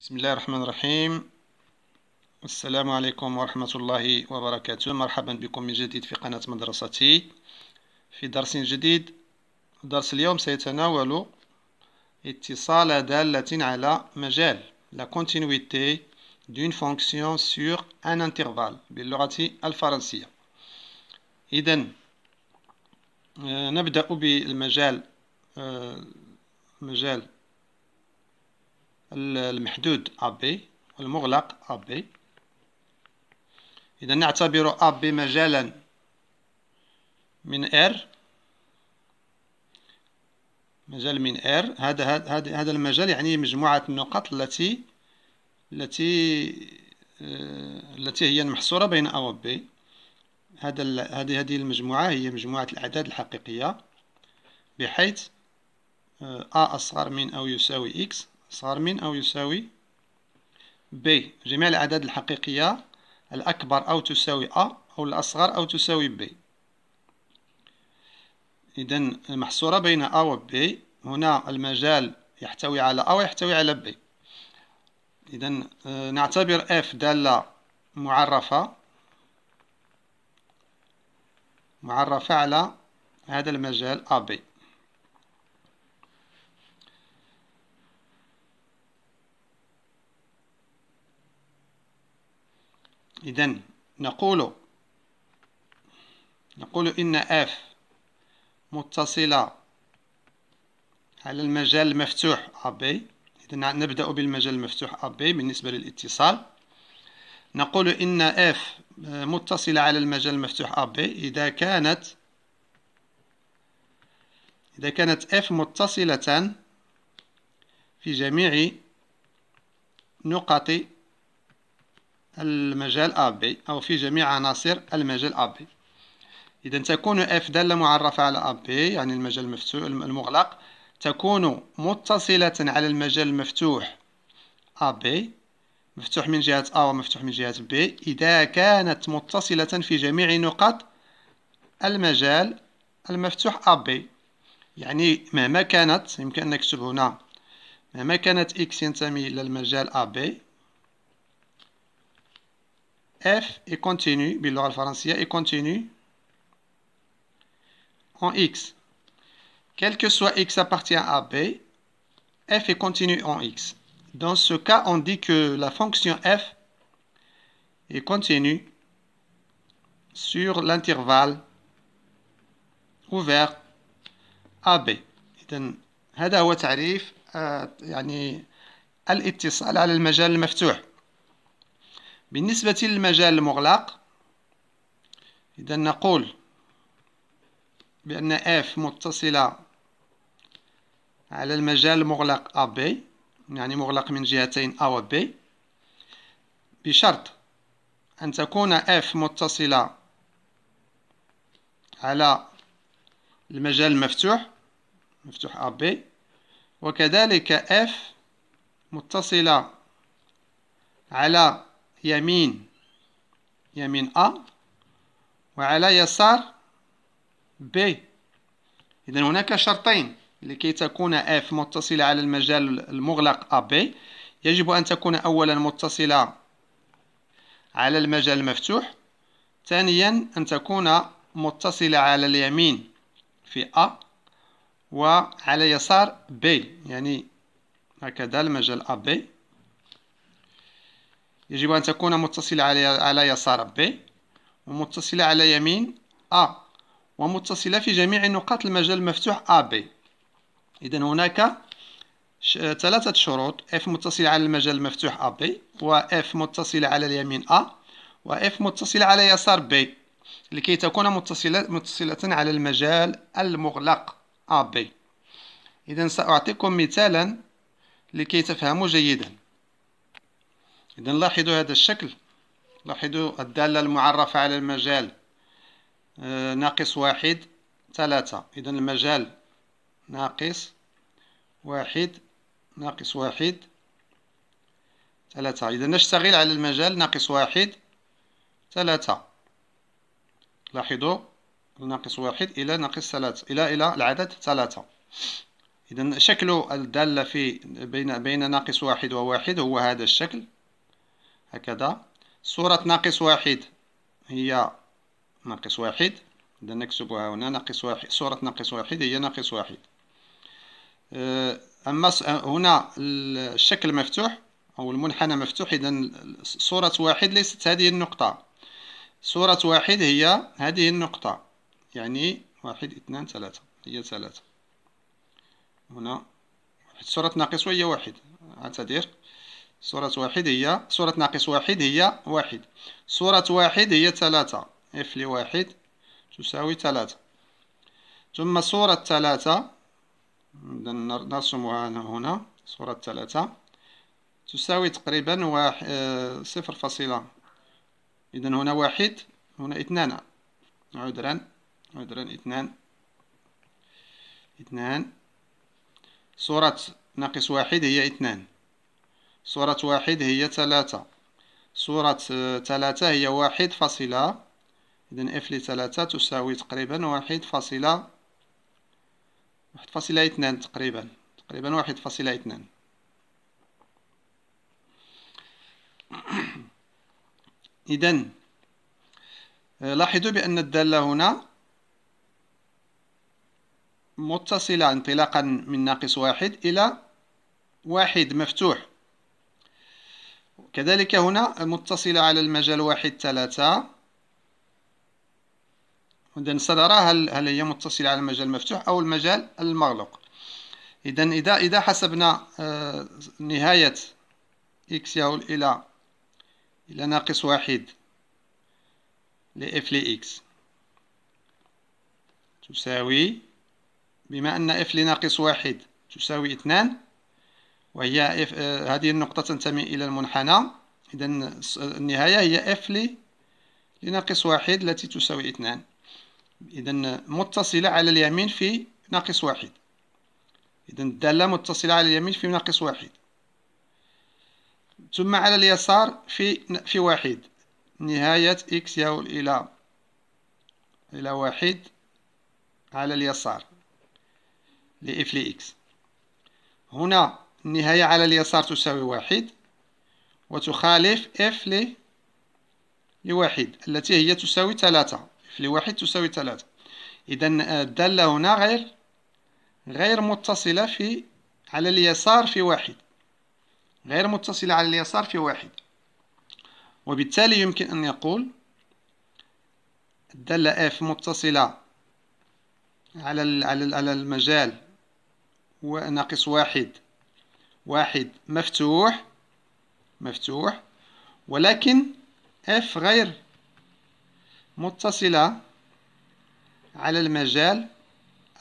بسم الله الرحمن الرحيم السلام عليكم ورحمة الله وبركاته مرحبا بكم من جديد في قناة مدرستي في درس جديد درس اليوم سيتناول اتصال دالة على مجال la continuité d'une fonction sur un intervalle باللغة الفرنسية إذا آه، نبدأ بالمجال آه، مجال المحدود AB والمغلق AB إذا نعتبر AB مجالا من R مجال من R هذا هذا هذا المجال يعني مجموعة النقط التي التي آه، التي هي المحصورة بين A و B هذا هذه هذه المجموعة هي مجموعة الأعداد الحقيقية بحيث آه، A أصغر من أو يساوي X صار من أو يساوي ب جميع الأعداد الحقيقية الأكبر أو تساوي أ أو الأصغر أو تساوي ب إذا محصورة بين أ و ب هنا المجال يحتوي على أ ويحتوي على ب إذا آه، نعتبر F دالة معرفة معرفة على هذا المجال أ ب إذا نقول نقول إن اف متصلة على المجال المفتوح AB إذا نبدأ بالمجال المفتوح AB بالنسبة للاتصال نقول إن اف متصلة على المجال المفتوح AB إذا كانت إذا كانت اف متصلة في جميع نقاط المجال AB أو في جميع عناصر المجال AB إذا تكون F دالة معرفة على AB يعني المجال المفتوح المغلق تكون متصلة على المجال المفتوح AB مفتوح من جهة A ومفتوح من جهة B إذا كانت متصلة في جميع نقاط المجال المفتوح AB يعني مهما كانت يمكن أن نكتب هنا مهما كانت X ينتمي إلى المجال AB f est continu billoral est continu en x. Quel que soit x appartient à b, f est continue en x. Dans ce cas, on dit que la fonction f est continue sur l'intervalle ouvert à b. هذا هو بالنسبة للمجال المغلق إذا نقول بأن F متصلة على المجال المغلق AB يعني مغلق من جهتين A و B بشرط أن تكون F متصلة على المجال المفتوح مفتوح AB وكذلك F متصلة على يمين يمين أ وعلى يسار ب إذا هناك شرطين لكي تكون اف متصلة على المجال المغلق AB يجب أن تكون أولا متصلة على المجال المفتوح ثانيا أن تكون متصلة على اليمين في A وعلى يسار B يعني هكذا المجال AB يجب أن تكون متصلة على على يسار B ومتصلة على يمين A ومتصلة في جميع نقاط المجال المفتوح AB إذا هناك ثلاثة شروط F متصلة على المجال المفتوح AB و F متصلة على اليمين A و F متصلة على يسار B لكي تكون متصلة متصلة على المجال المغلق AB إذا سأعطيكم مثالا لكي تفهموا جيدا إذا لاحظوا هذا الشكل لاحظوا الدالة المعرفة على المجال آه، ناقص واحد ثلاثة إذا المجال ناقص واحد ناقص واحد ثلاثة إذا نشتغل على المجال ناقص واحد ثلاثة لاحظوا ناقص واحد إلى ناقص ثلاثة إلى إلى العدد ثلاثة إذا شكل الدالة في بين بين ناقص واحد وواحد هو هذا الشكل هكذا صورة ناقص واحد هي ناقص واحد إذا نكتبها هنا ناقص واحد صورة ناقص واحد هي ناقص واحد أه، أما أه، هنا الشكل مفتوح أو المنحنى مفتوح إذا صورة واحد ليست هذه النقطة صورة واحد هي هذه النقطة يعني واحد اثنان ثلاثة هي ثلاثة هنا صورة ناقص وهي واحد اعتذر صورة واحد هي صورة ناقص واحد هي واحد صورة واحد هي ثلاثة اف لواحد تساوي ثلاثة ثم صورة ثلاثة نرسمها هنا صورة ثلاثة تساوي تقريبا واحد آه، صفر فاصلة إذا هنا واحد هنا اثنان عذرا عذرا اثنان اثنان صورة ناقص واحد هي اثنان صورة واحد هي ثلاثة صورة آه، ثلاثة هي واحد فاصلة إذن اف لثلاثة تساوي تقريبا واحد فاصلة واحد فاصلة اثنان تقريبا تقريبا واحد فاصلة اثنان إذن آه، لاحظوا بأن الدالة هنا متصلة انطلاقا من ناقص واحد إلى واحد مفتوح كذلك هنا متصلة على المجال واحد ثلاثة إذا سنرى هل, هل هي متصلة على المجال المفتوح أو المجال المغلق إذا إذا إذا حسبنا آه، نهاية إكس يهول إلى إلى ناقص واحد لإف لإكس تساوي بما أن إف لناقص واحد تساوي اثنان وهي اف آه، هذه النقطة تنتمي إلى المنحنى إذا آه، النهاية هي اف لي لناقص واحد التي تساوي اثنان إذا متصلة على اليمين في ناقص واحد إذا الدالة متصلة على اليمين في ناقص واحد ثم على اليسار في في واحد نهاية إكس يؤول إلى إلى واحد على اليسار لإف لإكس هنا النهاية على اليسار تساوي واحد وتخالف اف لي لواحد التي هي تساوي ثلاثة اف لواحد تساوي ثلاثة إذا آه، الدالة هنا غير غير متصلة في على اليسار في واحد غير متصلة على اليسار في واحد وبالتالي يمكن أن يقول الدالة F متصلة على على المجال وناقص واحد واحد مفتوح مفتوح ولكن اف غير متصلة على المجال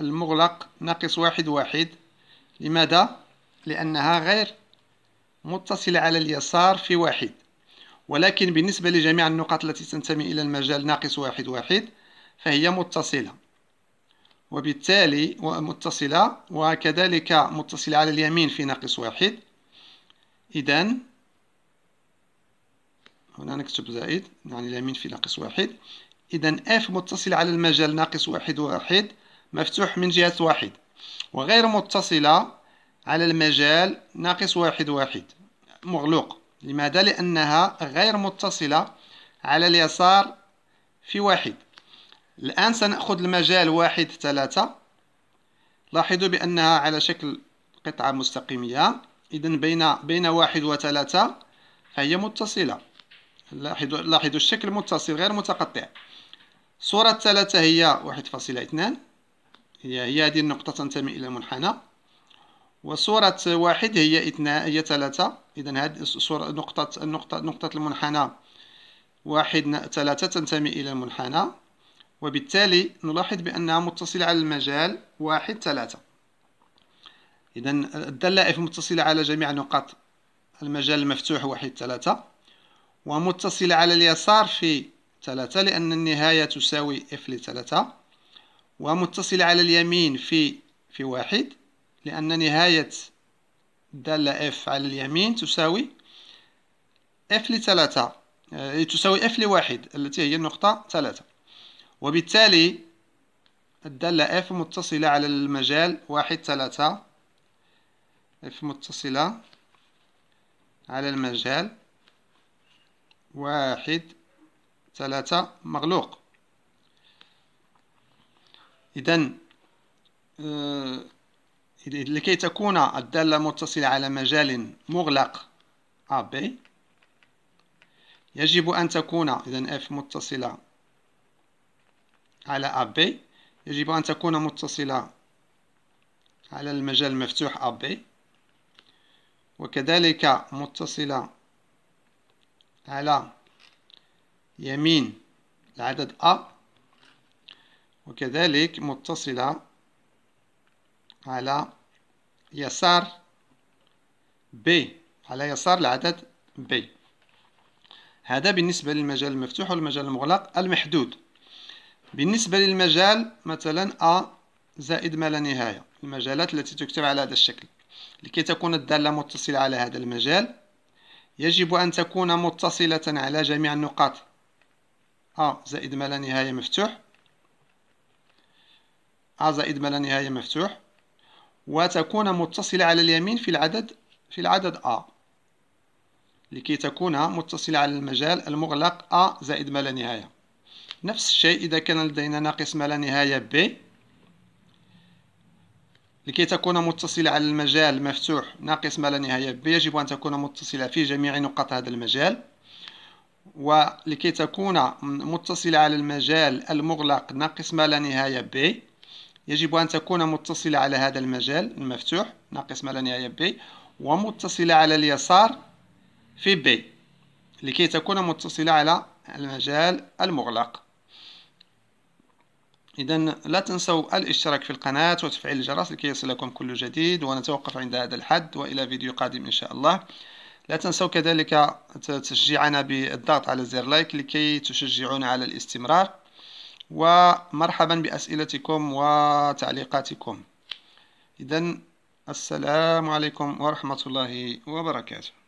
المغلق ناقص واحد واحد لماذا؟ لأنها غير متصلة على اليسار في واحد ولكن بالنسبة لجميع النقاط التي تنتمي إلى المجال ناقص واحد واحد فهي متصلة وبالتالي متصلة وكذلك متصلة على اليمين في ناقص واحد إذا هنا نكتب زائد يعني اليمين في ناقص واحد إذا اف متصلة على المجال ناقص واحد واحد مفتوح من جهة واحد وغير متصلة على المجال ناقص واحد واحد مغلوق لماذا؟ لأنها غير متصلة على اليسار في واحد الآن سنأخذ المجال واحد ثلاثة لاحظوا بأنها على شكل قطعة مستقيمية إذا بين بين واحد وثلاثة فهي متصلة لاحظوا لاحظوا الشكل متصل غير متقطع صورة ثلاثة هي واحد فاصلة اثنان هي هي هذه النقطة تنتمي إلى المنحنى وصورة واحد هي اثنان هي ثلاثة إذا هذه صورة نقطة نقطة نقطة المنحنى واحد ثلاثة تنتمي إلى المنحنى وبالتالي نلاحظ بأنها متصلة على المجال واحد ثلاثة إذا الدالة F متصلة على جميع نقاط المجال المفتوح واحد ثلاثة ومتصلة على اليسار في ثلاثة لأن النهاية تساوي F لثلاثة ومتصلة على اليمين في في واحد لأن نهاية الدالة F على اليمين تساوي F لثلاثة آه، تساوي F لواحد التي هي النقطة ثلاثة وبالتالي الدالة F متصلة على المجال واحد ثلاثة F متصلة على المجال واحد ثلاثة مغلوق إذا آه، لكي تكون الدالة متصلة على مجال مغلق AB يجب أن تكون إذا F متصلة على AB يجب أن تكون متصلة على المجال المفتوح AB وكذلك متصلة على يمين العدد A وكذلك متصلة على يسار B على يسار العدد B هذا بالنسبة للمجال المفتوح والمجال المغلق المحدود بالنسبة للمجال مثلا أ زائد ما لا نهاية المجالات التي تكتب على هذا الشكل لكي تكون الدالة متصلة على هذا المجال يجب أن تكون متصلة على جميع النقاط أ زائد ما لا نهاية مفتوح أ زائد ما لا نهاية مفتوح وتكون متصلة على اليمين في العدد في العدد أ لكي تكون متصلة على المجال المغلق أ زائد ما لا نهاية نفس الشيء إذا كان لدينا ناقص ما لا نهاية ب لكي تكون متصلة على المجال مفتوح ناقص ما لا نهاية ب يجب أن تكون متصلة في جميع نقاط هذا المجال ولكي تكون متصلة على المجال المغلق ناقص ما لا نهاية ب يجب أن تكون متصلة على هذا المجال المفتوح ناقص ما لا نهاية ب ومتصلة على اليسار في ب لكي تكون متصلة على المجال المغلق إذا لا تنسوا الاشتراك في القناة وتفعيل الجرس لكي يصلكم كل جديد ونتوقف عند هذا الحد وإلى فيديو قادم إن شاء الله لا تنسوا كذلك تشجيعنا بالضغط على زر لايك لكي تشجعونا على الاستمرار ومرحبا بأسئلتكم وتعليقاتكم إذا السلام عليكم ورحمة الله وبركاته